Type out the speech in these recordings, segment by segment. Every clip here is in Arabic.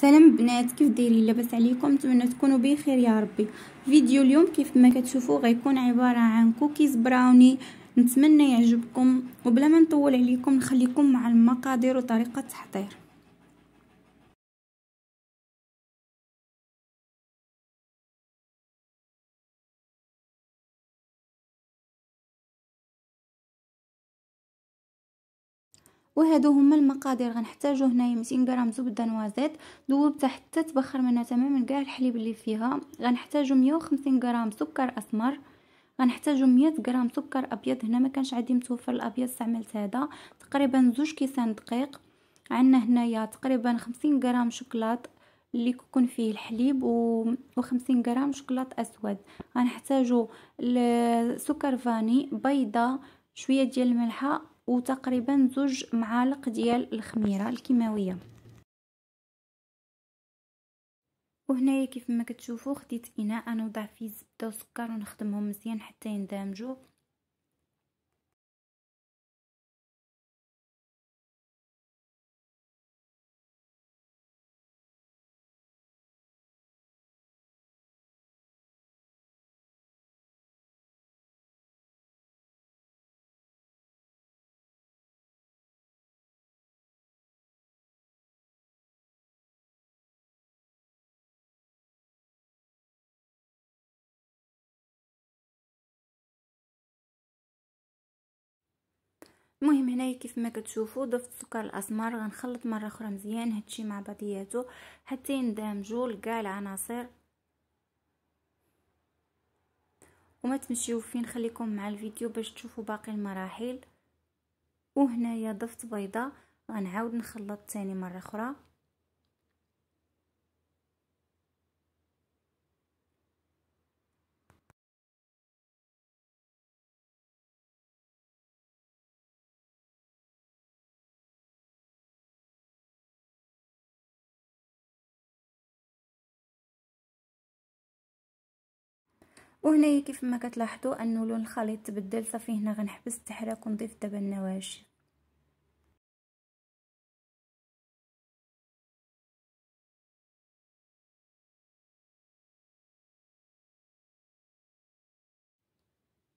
سلام بنات كيف دايرين لاباس عليكم نتمنى تكونوا بخير يا ربي فيديو اليوم كيف ما كتشوفوا غيكون عباره عن كوكيز براوني نتمنى يعجبكم وبلا ما نطول عليكم نخليكم مع المقادير وطريقه التحضير وهادو هما المقادير غنحتاجو هنايا 200 غرام زبده نوازيت ذوبتها حتى تبخر منها تماما كاع الحليب اللي فيها غنحتاجو 150 غرام سكر اسمر غنحتاجو 100 غرام سكر ابيض هنا ما كانش عندي متوفر الابيض استعملت هذا تقريبا زوج كيسان دقيق عندنا هنايا تقريبا 50 غرام شوكولات اللي يكون فيه الحليب و 50 غرام شوكولات اسود غنحتاجو سكر فاني بيضه شويه ديال الملحه وتقريبا زوج معالق ديال الخميره الكيماويه وهنايا كيف ما كتشوفوا خديت اناء وضع فيه الزبده وسكر ونخدمهم مزيان حتى يندمجوا المهم هنايا كيف ما كتشوفوا ضفت السكر الاسمر غنخلط مره اخرى مزيان هادشي مع بعضياته حتى يندمجوا لكاع العناصر وما تمشيو فين خليكم مع الفيديو باش تشوفوا باقي المراحل وهنايا ضفت بيضه غنعاود نخلط تاني مره اخرى وهنايا كيف ما كتلاحظوا انه لون الخليط تبدل صافي هنا غنحبس التحريك ونضيف دابا النواشف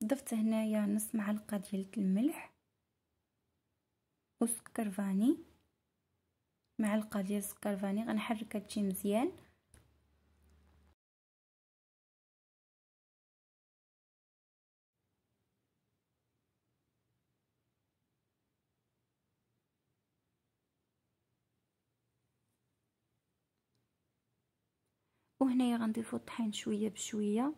ضفت هنايا نص معلقه ديال الملح وسكر فاني معلقه ديال السكر فاني غنحرك هادشي مزيان وهنايا غنضيفو الطحين شويه بشويه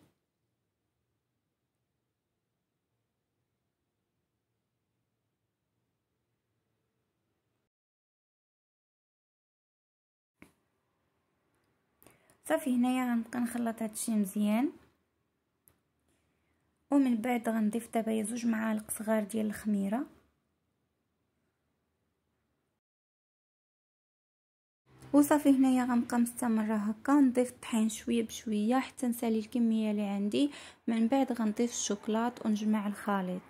صافي هنايا غنبقى نخلط هادشي مزيان ومن بعد غنضيف دابا زوج معالق صغار ديال الخميره وصافي هنايا غنبقى مستمره هكا نضيف الطحين شويه بشويه حتى نسالي الكميه اللي عندي من بعد غنضيف الشوكولات ونجمع الخليط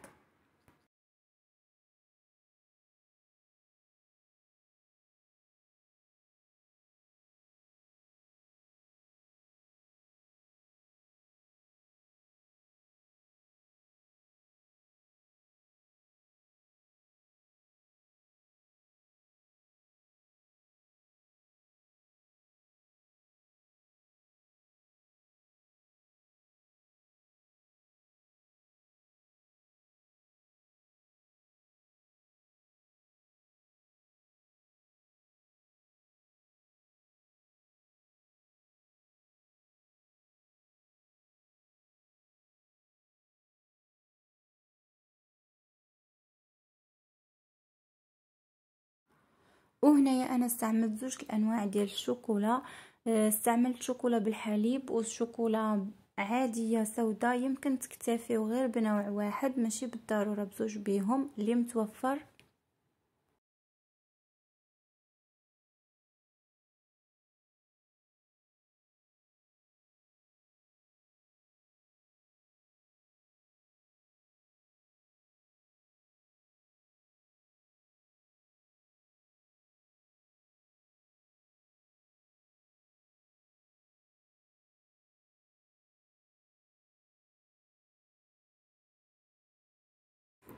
وهنايا انا استعملت زوج انواع ديال الشوكولا آه، استعملت شوكولا بالحليب والشوكولا عادية سوداء يمكن تكتفيو غير بنوع واحد ماشي بالضرورة بزوج بيهم اللي متوفر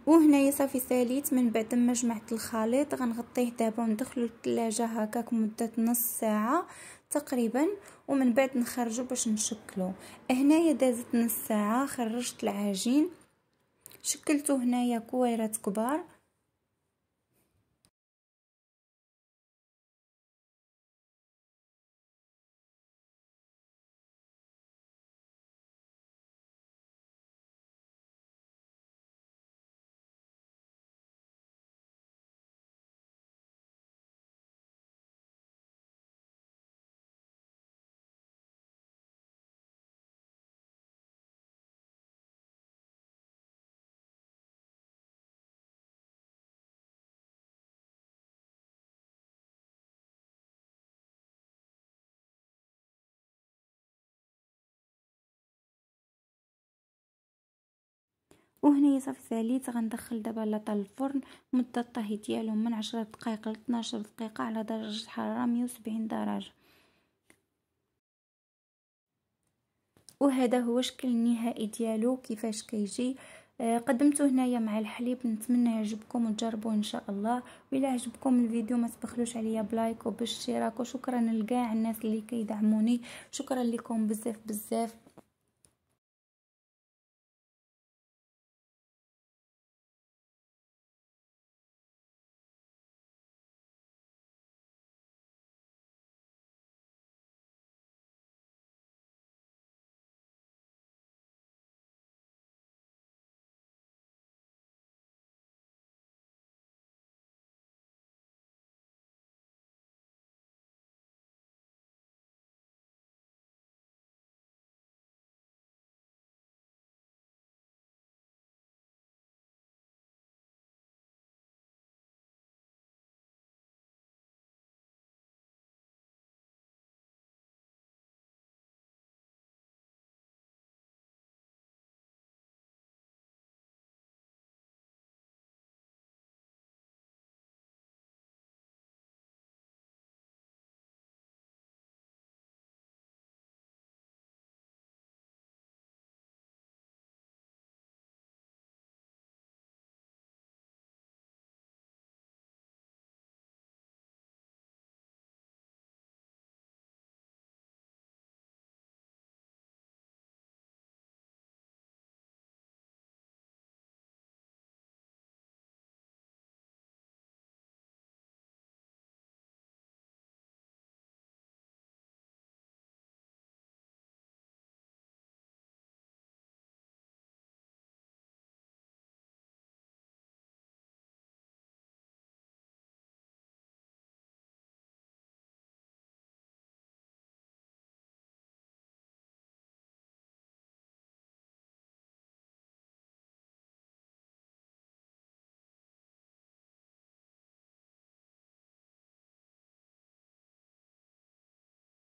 وهنايا صافي ساليت من بعد ما جمعت الخليط غنغطيه دابا وندخلو للثلاجه هكاك مده نص ساعه تقريبا ومن بعد نخرجو باش نشكلو هنايا دازت نص ساعه خرجت العجين شكلته هنايا كويرات كبار وهنايا صافي ساليت غندخل دابا لاطا الفرن مده الطهي ديالو من 10 دقائق ل 12 دقيقه على درجه حراره 170 درجه وهذا هو الشكل النهائي ديالو كيفاش كيجي آه، قدمته هنايا مع الحليب نتمنى يعجبكم وتجربوه ان شاء الله وإلا عجبكم الفيديو ما تبخلوش عليا بلايك وبالاشتراك وشكرا لكاع الناس اللي كيدعموني شكرا لكم بزاف بزاف